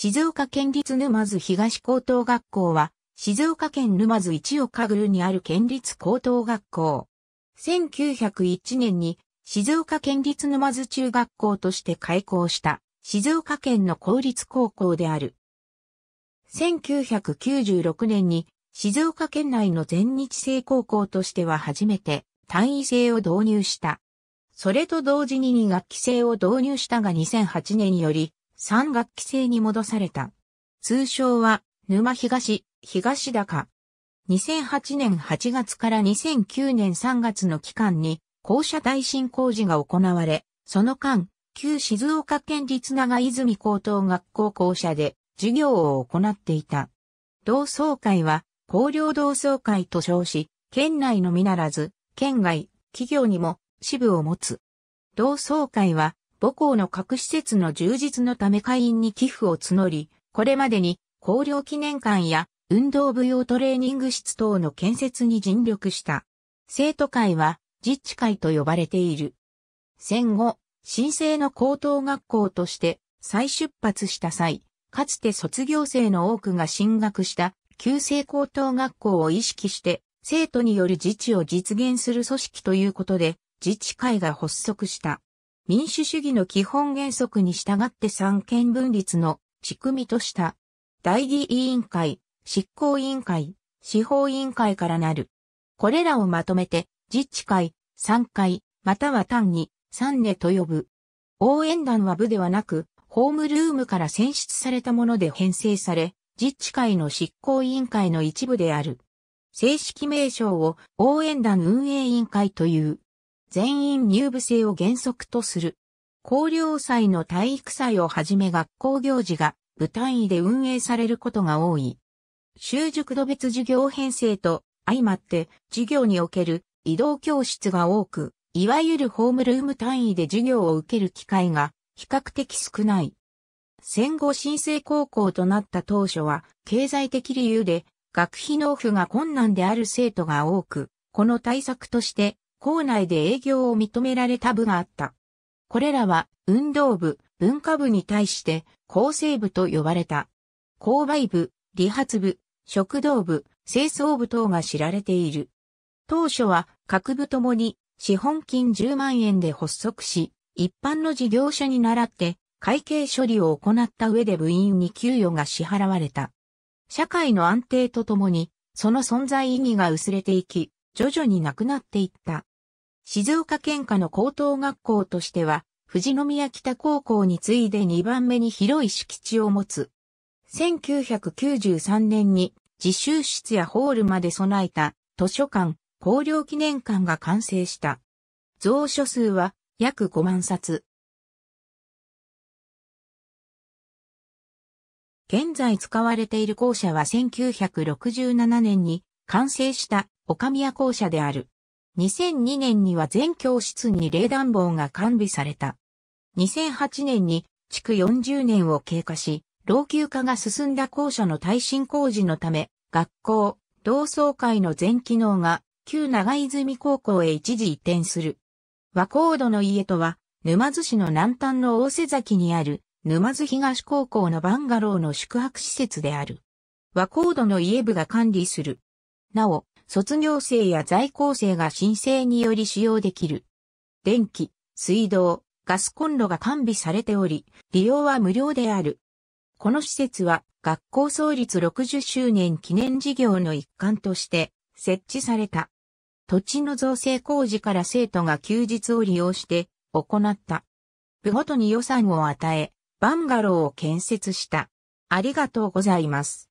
静岡県立沼津東高等学校は、静岡県沼津一岡るにある県立高等学校。1901年に静岡県立沼津中学校として開校した静岡県の公立高校である。1996年に静岡県内の全日制高校としては初めて単位制を導入した。それと同時に2学期制を導入したが2008年より三学期制に戻された。通称は、沼東、東高。2008年8月から2009年3月の期間に、校舎耐震工事が行われ、その間、旧静岡県立長泉高等学校校舎で授業を行っていた。同窓会は、高陵同窓会と称し、県内のみならず、県外、企業にも支部を持つ。同窓会は、母校の各施設の充実のため会員に寄付を募り、これまでに、高陵記念館や運動部用トレーニング室等の建設に尽力した。生徒会は、実地会と呼ばれている。戦後、新生の高等学校として再出発した際、かつて卒業生の多くが進学した旧制高等学校を意識して、生徒による自治を実現する組織ということで、自治会が発足した。民主主義の基本原則に従って三権分立の仕組みとした。代議委員会、執行委員会、司法委員会からなる。これらをまとめて、自治会、三会、または単に、三根と呼ぶ。応援団は部ではなく、ホームルームから選出されたもので編成され、自治会の執行委員会の一部である。正式名称を応援団運営委員会という。全員入部制を原則とする。高齢祭の体育祭をはじめ学校行事が部単位で運営されることが多い。習熟度別授業編成と相まって授業における移動教室が多く、いわゆるホームルーム単位で授業を受ける機会が比較的少ない。戦後新生高校となった当初は経済的理由で学費納付が困難である生徒が多く、この対策として校内で営業を認められた部があった。これらは運動部、文化部に対して構成部と呼ばれた。購買部、理髪部、食堂部、清掃部等が知られている。当初は各部ともに資本金10万円で発足し、一般の事業者に倣って会計処理を行った上で部員に給与が支払われた。社会の安定とともに、その存在意義が薄れていき、徐々になくなっていった。静岡県下の高等学校としては、富士宮北高校に次いで2番目に広い敷地を持つ。1993年に自習室やホールまで備えた図書館、高陵記念館が完成した。蔵書数は約5万冊。現在使われている校舎は1967年に完成した岡宮校舎である。2002年には全教室に冷暖房が完備された。2008年に築40年を経過し、老朽化が進んだ校舎の耐震工事のため、学校、同窓会の全機能が旧長泉高校へ一時移転する。和光度の家とは、沼津市の南端の大瀬崎にある沼津東高校のバンガローの宿泊施設である。和光度の家部が管理する。なお、卒業生や在校生が申請により使用できる。電気、水道、ガスコンロが完備されており、利用は無料である。この施設は学校創立60周年記念事業の一環として設置された。土地の造成工事から生徒が休日を利用して行った。部ごとに予算を与え、バンガローを建設した。ありがとうございます。